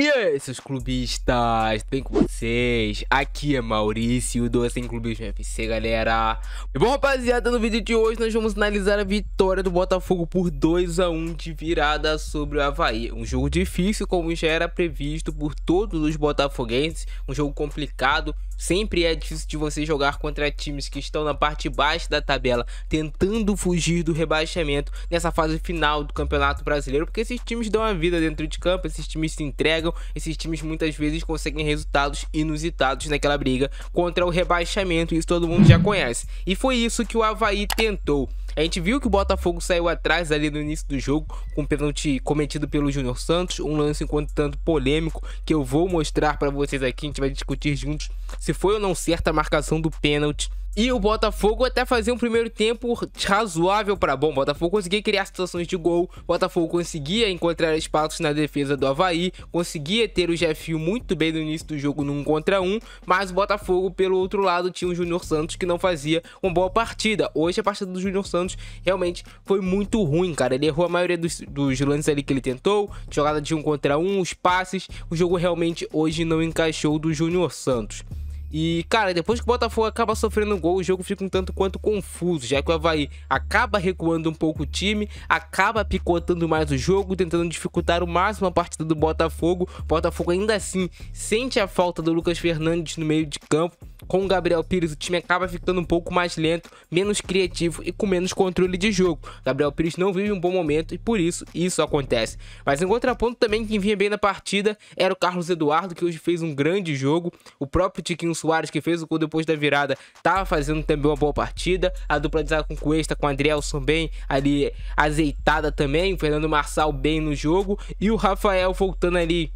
E aí, seus clubistas, tudo bem com vocês? Aqui é Maurício do Assim Clubismo FC, galera. E bom, rapaziada, no vídeo de hoje nós vamos analisar a vitória do Botafogo por 2 a 1 de virada sobre o Havaí. Um jogo difícil, como já era previsto por todos os botafoguenses, um jogo complicado. Sempre é difícil de você jogar contra times que estão na parte baixa da tabela, tentando fugir do rebaixamento nessa fase final do Campeonato Brasileiro, porque esses times dão a vida dentro de campo, esses times se entregam brigam, esses times muitas vezes conseguem resultados inusitados naquela briga contra o rebaixamento, isso todo mundo já conhece. E foi isso que o Havaí tentou. A gente viu que o Botafogo saiu atrás ali no início do jogo, com um pênalti cometido pelo Júnior Santos, um lance enquanto tanto polêmico, que eu vou mostrar para vocês aqui, a gente vai discutir juntos se foi ou não certa a marcação do pênalti e o Botafogo até fazer um primeiro tempo razoável para bom. O Botafogo conseguia criar situações de gol, o Botafogo conseguia encontrar espaços na defesa do Havaí, conseguia ter o Jefinho muito bem no início do jogo num contra um, mas o Botafogo, pelo outro lado, tinha o Júnior Santos que não fazia uma boa partida. Hoje a partida do Júnior Santos realmente foi muito ruim, cara. Ele errou a maioria dos, dos lances ali que ele tentou, jogada de um contra um, os passes. O jogo realmente hoje não encaixou do Júnior Santos. E, cara, depois que o Botafogo acaba sofrendo um gol, o jogo fica um tanto quanto confuso, já que o Havaí acaba recuando um pouco o time, acaba picotando mais o jogo, tentando dificultar o máximo a partida do Botafogo. O Botafogo ainda assim sente a falta do Lucas Fernandes no meio de campo. Com o Gabriel Pires, o time acaba ficando um pouco mais lento, menos criativo e com menos controle de jogo. Gabriel Pires não vive um bom momento e por isso isso acontece. Mas em contraponto também quem vinha bem na partida era o Carlos Eduardo, que hoje fez um grande jogo. O próprio Tiquinho Soares, que fez o gol depois da virada, estava fazendo também uma boa partida. A dupla de zaga com Cuesta, com Adrielson bem ali azeitada também. O Fernando Marçal bem no jogo. E o Rafael voltando ali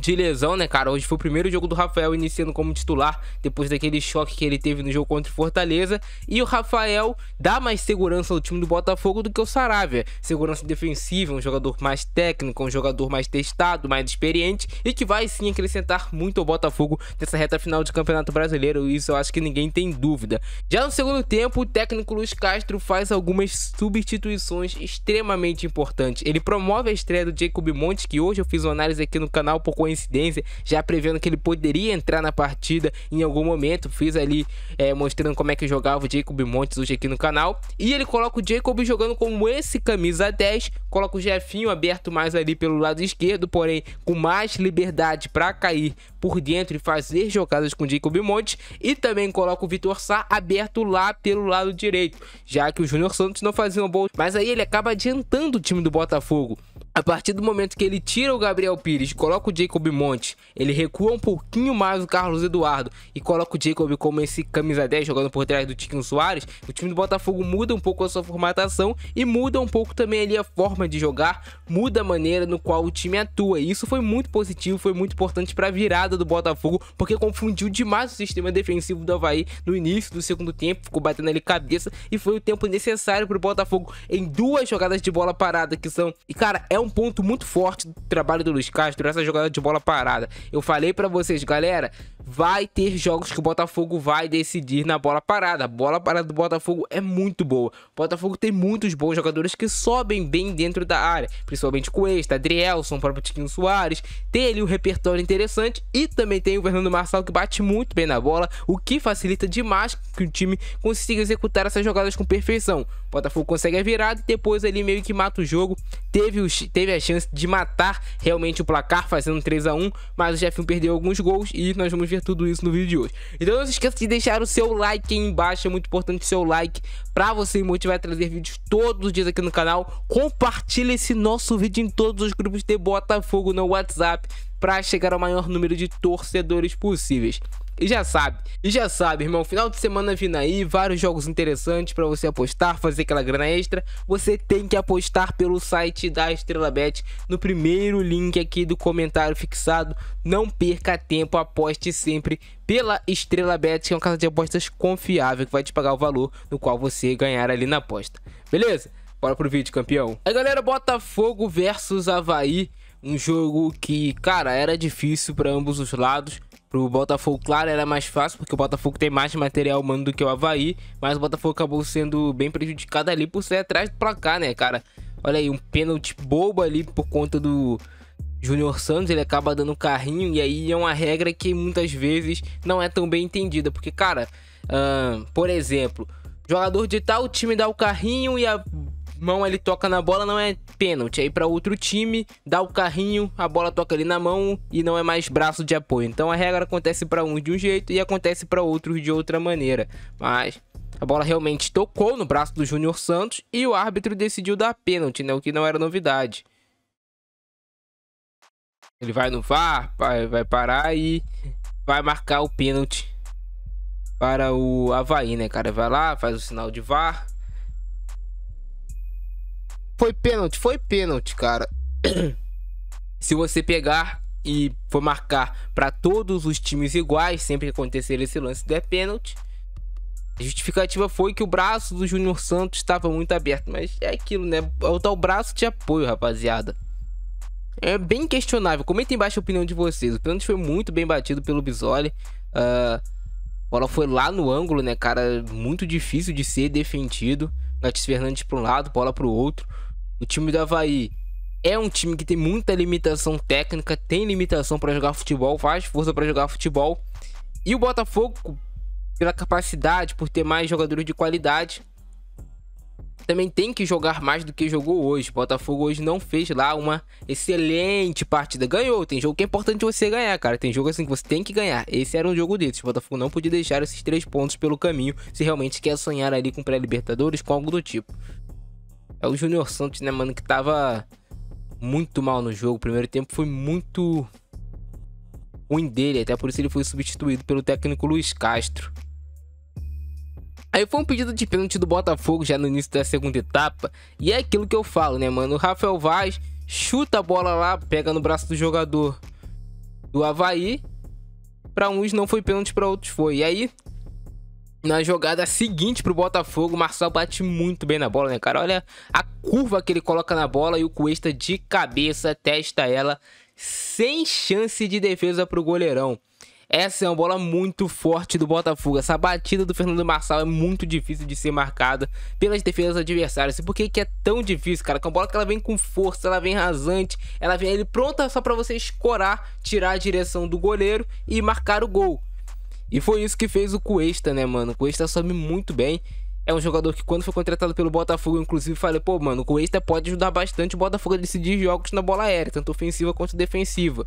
de lesão, né, cara? Hoje foi o primeiro jogo do Rafael iniciando como titular, depois daquele choque que ele teve no jogo contra o Fortaleza. E o Rafael dá mais segurança ao time do Botafogo do que o Saravia. Segurança defensiva, um jogador mais técnico, um jogador mais testado, mais experiente e que vai sim acrescentar muito ao Botafogo nessa reta final de Campeonato Brasileiro. Isso eu acho que ninguém tem dúvida. Já no segundo tempo, o técnico Luiz Castro faz algumas substituições extremamente importantes. Ele promove a estreia do Jacob Montes, que hoje eu fiz uma análise aqui no canal por coincidência, já prevendo que ele poderia entrar na partida em algum momento. Fiz ali é, mostrando como é que jogava o Jacob Montes hoje aqui no canal. E ele coloca o Jacob jogando como esse camisa 10, coloca o Jefinho aberto mais ali pelo lado esquerdo, porém com mais liberdade para cair por dentro e fazer jogadas com o Jacob Montes. E também coloca o Vitor Sá aberto lá pelo lado direito, já que o Júnior Santos não fazia um bom. Mas aí ele acaba adiantando o time do Botafogo. A partir do momento que ele tira o Gabriel Pires, coloca o Jacob Monte, ele recua um pouquinho mais o Carlos Eduardo e coloca o Jacob como esse camisa 10 jogando por trás do Tiquinho Soares, o time do Botafogo muda um pouco a sua formatação e muda um pouco também ali a forma de jogar, muda a maneira no qual o time atua. E isso foi muito positivo, foi muito importante para a virada do Botafogo, porque confundiu demais o sistema defensivo do Havaí no início do segundo tempo, ficou batendo ali cabeça e foi o tempo necessário para o Botafogo em duas jogadas de bola parada que são. E cara, é um um ponto muito forte do trabalho do Luiz Castro, essa jogada de bola parada. Eu falei para vocês, galera, vai ter jogos que o Botafogo vai decidir na bola parada. A bola parada do Botafogo é muito boa. O Botafogo tem muitos bons jogadores que sobem bem dentro da área, principalmente Cuesta, Adrielson, o próprio Tiquinho Soares. Tem ali um repertório interessante e também tem o Fernando Marçal que bate muito bem na bola, o que facilita demais que o time consiga executar essas jogadas com perfeição. O Botafogo consegue a virada e depois ali meio que mata o jogo. Teve, teve a chance de matar realmente o placar fazendo 3 a 1 mas o Jefinho perdeu alguns gols e nós vamos ver ver tudo isso no vídeo de hoje. Então não se esqueça de deixar o seu like aí embaixo, é muito importante o seu like pra você me motivar a trazer vídeos todos os dias aqui no canal. Compartilhe esse nosso vídeo em todos os grupos de Botafogo no WhatsApp para chegar ao maior número de torcedores possíveis. E já sabe, e já sabe, irmão, final de semana vindo aí, vários jogos interessantes para você apostar, fazer aquela grana extra. Você tem que apostar pelo site da Estrela Bet, no primeiro link aqui do comentário fixado. Não perca tempo, aposte sempre pela Estrela Bet, que é uma casa de apostas confiável que vai te pagar o valor no qual você ganhar ali na aposta. Beleza? Bora pro vídeo, campeão. Aí, galera, Botafogo versus Havaí um jogo que, cara, era difícil para ambos os lados. Pro Botafogo, claro, era mais fácil, porque o Botafogo tem mais material humano do que o Havaí, mas o Botafogo acabou sendo bem prejudicado ali por ser atrás do placar, né, cara? Olha aí, um pênalti bobo ali por conta do Júnior Santos, ele acaba dando carrinho, e aí é uma regra que muitas vezes não é tão bem entendida, porque, cara, uh, por exemplo, jogador de tal time dá o carrinho e a mão ele toca na bola, não é pênalti. Aí para outro time, dá o carrinho, a bola toca ali na mão e não é mais braço de apoio. Então a regra acontece para um de um jeito e acontece para outros de outra maneira. Mas a bola realmente tocou no braço do Júnior Santos e o árbitro decidiu dar pênalti, né? O que não era novidade. Ele vai no VAR, vai, vai parar e vai marcar o pênalti para o Havaí, né, cara? Vai lá, faz o sinal de VAR foi pênalti, foi pênalti, cara. Se você pegar e for marcar para todos os times iguais, sempre que acontecer esse lance der é pênalti. A justificativa foi que o braço do Júnior Santos estava muito aberto, mas é aquilo, né? É o tal braço de apoio, rapaziada. É bem questionável. Comenta embaixo a opinião de vocês. O pênalti foi muito bem batido pelo Bisoli. Uh, a bola foi lá no ângulo, né, cara? Muito difícil de ser defendido. Natis Fernandes para um lado, bola para o outro. O time do Havaí é um time que tem muita limitação técnica, tem limitação para jogar futebol, faz força para jogar futebol. E o Botafogo, pela capacidade, por ter mais jogadores de qualidade, também tem que jogar mais do que jogou hoje. O Botafogo hoje não fez lá uma excelente partida. Ganhou, tem jogo que é importante você ganhar, cara. Tem jogo assim que você tem que ganhar. Esse era um jogo desses. O Botafogo não podia deixar esses três pontos pelo caminho se realmente quer sonhar ali com pré-libertadores, com algo do tipo. É o Júnior Santos, né, mano, que tava muito mal no jogo. O primeiro tempo foi muito ruim dele, até por isso ele foi substituído pelo técnico Luiz Castro. Aí foi um pedido de pênalti do Botafogo já no início da segunda etapa. E é aquilo que eu falo, né, mano? O Rafael Vaz chuta a bola lá, pega no braço do jogador do Havaí. Para uns não foi pênalti, para outros foi. E aí na jogada seguinte pro Botafogo, o Marçal bate muito bem na bola, né, cara? Olha a curva que ele coloca na bola e o Cuesta de cabeça testa ela sem chance de defesa pro goleirão. Essa é uma bola muito forte do Botafogo. Essa batida do Fernando Marçal é muito difícil de ser marcada pelas defesas adversárias. E por que, que é tão difícil, cara? Com é a bola que ela vem com força, ela vem rasante, ela vem ele pronta só para você escorar, tirar a direção do goleiro e marcar o gol. E foi isso que fez o Cuesta, né, mano? O Cuesta sobe muito bem. É um jogador que quando foi contratado pelo Botafogo, inclusive, falei, pô, mano, o Cuesta pode ajudar bastante o Botafogo a decidir jogos na bola aérea, tanto ofensiva quanto defensiva.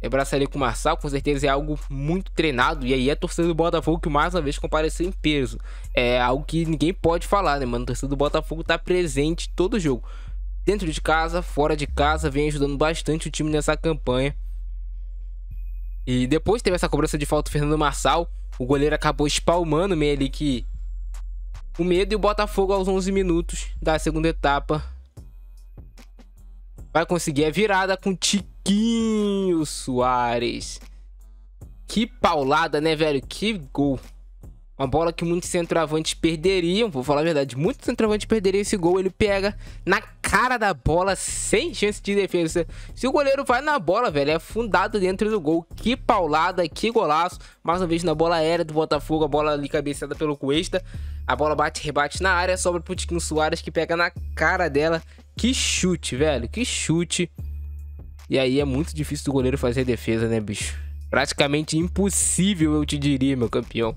É ali com o Marçal, com certeza é algo muito treinado. E aí é torcedor do Botafogo que mais uma vez compareceu em peso. É algo que ninguém pode falar, né, mano? Torcedor do Botafogo tá presente todo jogo. Dentro de casa, fora de casa, vem ajudando bastante o time nessa campanha. E depois teve essa cobrança de falta do Fernando Marçal. O goleiro acabou espalmando meio ali que o medo e o Botafogo aos 11 minutos da segunda etapa vai conseguir a virada com Tiquinho Soares. Que paulada, né, velho? Que gol. Uma bola que muitos centroavantes perderiam, vou falar a verdade, muitos centroavantes perderiam esse gol, ele pega na cara da bola, sem chance de defesa. Se o goleiro vai na bola, velho, é afundado dentro do gol. Que paulada, que golaço. Mais uma vez na bola aérea do Botafogo, a bola ali cabeceada pelo Cuesta. A bola bate, rebate na área, sobra pro Tiquinho Soares que pega na cara dela. Que chute, velho, que chute. E aí é muito difícil do goleiro fazer defesa, né, bicho? Praticamente impossível, eu te diria, meu campeão.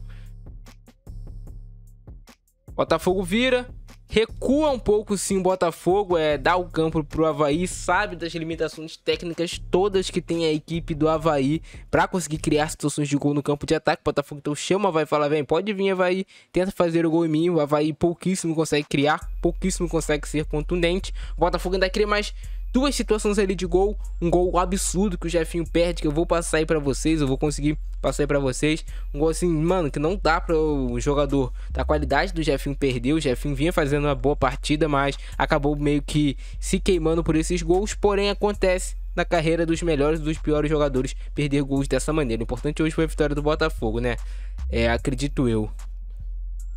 Botafogo vira, recua um pouco sim o Botafogo, é, dá o campo pro Havaí, sabe das limitações técnicas todas que tem a equipe do Havaí para conseguir criar situações de gol no campo de ataque. O Botafogo então chama, vai falar, vem, pode vir Havaí, tenta fazer o gol em mim. O Havaí pouquíssimo consegue criar, pouquíssimo consegue ser contundente. O Botafogo ainda cria mais duas situações ali de gol, um gol absurdo que o Jefinho perde, que eu vou passar aí para vocês, eu vou conseguir passar aí para vocês, um gol assim, mano, que não dá para o jogador da qualidade do Jefinho perder, o Jefinho vinha fazendo uma boa partida, mas acabou meio que se queimando por esses gols, porém acontece na carreira dos melhores e dos piores jogadores perder gols dessa maneira. O importante hoje foi a vitória do Botafogo, né? É, acredito eu.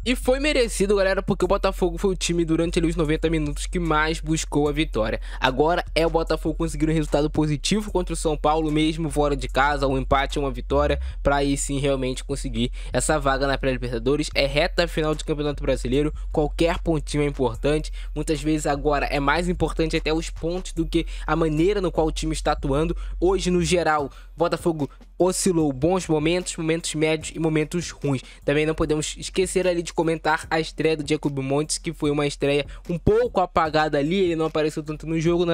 E foi merecido, galera, porque o Botafogo foi o time durante ali, os 90 minutos que mais buscou a vitória. Agora é o Botafogo conseguir um resultado positivo contra o São Paulo, mesmo fora de casa, um empate, uma vitória, para aí sim realmente conseguir essa vaga na pré-libertadores. É reta final de Campeonato Brasileiro, qualquer pontinho é importante. Muitas vezes agora é mais importante até os pontos do que a maneira no qual o time está atuando. Hoje, no geral, Botafogo oscilou bons momentos, momentos médios e momentos ruins. Também não podemos esquecer ali de comentar a estreia do Jacob Montes, que foi uma estreia um pouco apagada ali, ele não apareceu tanto no jogo,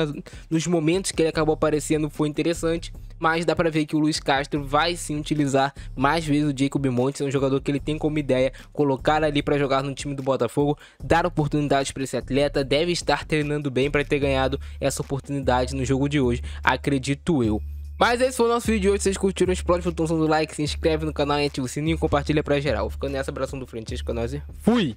nos momentos que ele acabou aparecendo foi interessante, mas dá para ver que o Luiz Castro vai sim utilizar mais vezes o Jacob Montes, é um jogador que ele tem como ideia colocar ali para jogar no time do Botafogo, dar oportunidades para esse atleta, deve estar treinando bem para ter ganhado essa oportunidade no jogo de hoje, acredito eu. Mas esse foi o nosso vídeo de hoje. Se vocês curtiram, explode o botãozinho do like, se inscreve no canal e ativa o sininho, compartilha pra geral. Ficando nessa, abração do Francisco, nós e fui!